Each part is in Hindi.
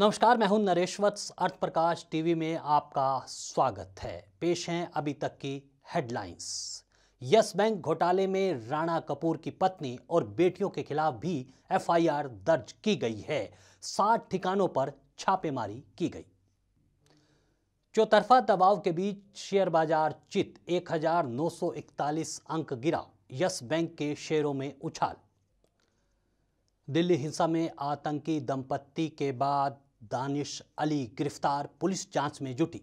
नमस्कार मैं हूं नरेश वत्स अर्थ प्रकाश टीवी में आपका स्वागत है पेश हैं अभी तक की हेडलाइंस यस बैंक घोटाले में राणा कपूर की पत्नी और बेटियों के खिलाफ भी एफआईआर दर्ज की गई है सात ठिकानों पर छापेमारी की गई चौतरफा दबाव के बीच शेयर बाजार चित 1941 अंक गिरा यस बैंक के शेयरों में उछाल दिल्ली हिंसा में आतंकी दंपत्ति के बाद दानिश अली गिरफ्तार पुलिस जांच में जुटी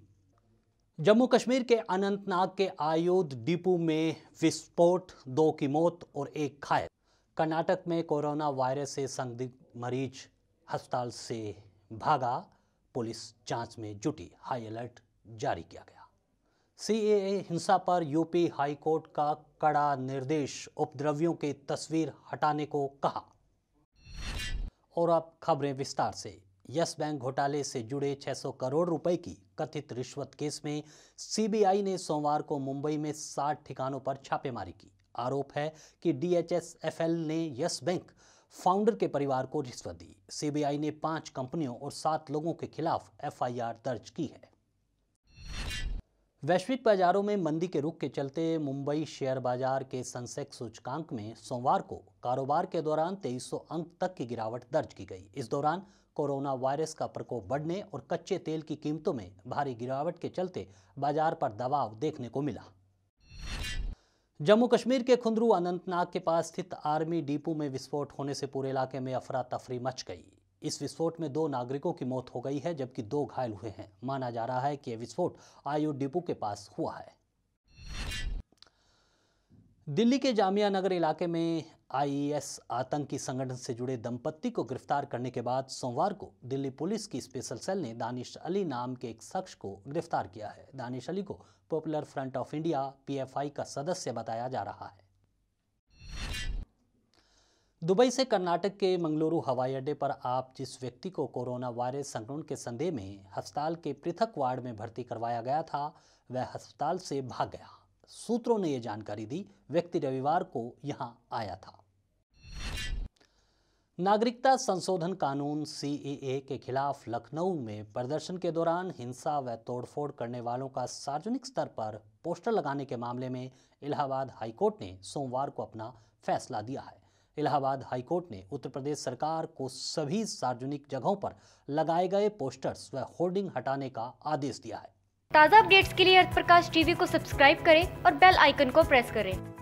जम्मू कश्मीर के अनंतनाग के आयोध डिपो में विस्फोट दो की मौत और एक घायल कर्नाटक में कोरोना वायरस से संदिग्ध मरीज अस्पताल से भागा पुलिस जांच में जुटी हाई अलर्ट जारी किया गया सी हिंसा पर यूपी हाई कोर्ट का कड़ा निर्देश उपद्रवियों की तस्वीर हटाने को कहा और अब खबरें विस्तार से यस बैंक घोटाले से जुड़े 600 करोड़ रुपए की कथित रिश्वत केस में सीबीआई ने सोमवार को मुंबई में सात ठिकानों पर छापेमारी की आरोप है कि डीएचएसएफएल ने यस बैंक फाउंडर के परिवार को रिश्वत दी सीबीआई ने पांच कंपनियों और सात लोगों के खिलाफ एफआईआर दर्ज की है वैश्विक बाजारों में मंदी के रुख के चलते मुंबई शेयर बाजार के सेंसेक्स सूचकांक में सोमवार को कारोबार के दौरान 2300 अंक तक की गिरावट दर्ज की गई इस दौरान कोरोना वायरस का प्रकोप बढ़ने और कच्चे तेल की कीमतों में भारी गिरावट के चलते बाजार पर दबाव देखने को मिला जम्मू कश्मीर के खुंदरू अनंतनाग के पास स्थित आर्मी डिपो में विस्फोट होने से पूरे इलाके में अफरा तफरी मच गई इस विस्फोट में दो नागरिकों की मौत हो गई है जबकि दो घायल हुए हैं माना जा रहा है कि यह विस्फोट आयु डिपो के पास हुआ है दिल्ली के जामिया नगर इलाके में आईएस आतंकी संगठन से जुड़े दंपत्ति को गिरफ्तार करने के बाद सोमवार को दिल्ली पुलिस की स्पेशल सेल ने दानिश अली नाम के एक शख्स को गिरफ्तार किया है दानिश अली को Popular Front of India PFI का सदस्य बताया जा रहा है दुबई से कर्नाटक के मंगलुरु हवाई अड्डे पर आप जिस व्यक्ति को कोरोना वायरस संक्रमण के संदेह में अस्पताल के पृथक वार्ड में भर्ती करवाया गया था वह अस्पताल से भाग गया सूत्रों ने यह जानकारी दी व्यक्ति रविवार को यहाँ आया था नागरिकता संशोधन कानून सीएए के खिलाफ लखनऊ में प्रदर्शन के दौरान हिंसा व तोड़फोड़ करने वालों का सार्वजनिक स्तर पर पोस्टर लगाने के मामले में इलाहाबाद हाईकोर्ट ने सोमवार को अपना फैसला दिया है इलाहाबाद हाईकोर्ट ने उत्तर प्रदेश सरकार को सभी सार्वजनिक जगहों पर लगाए गए पोस्टर्स व होर्डिंग हटाने का आदेश दिया है ताज़ा अपडेट्स के लिए अर्थ प्रकाश टीवी को सब्सक्राइब करें और बेल आइकन को प्रेस करें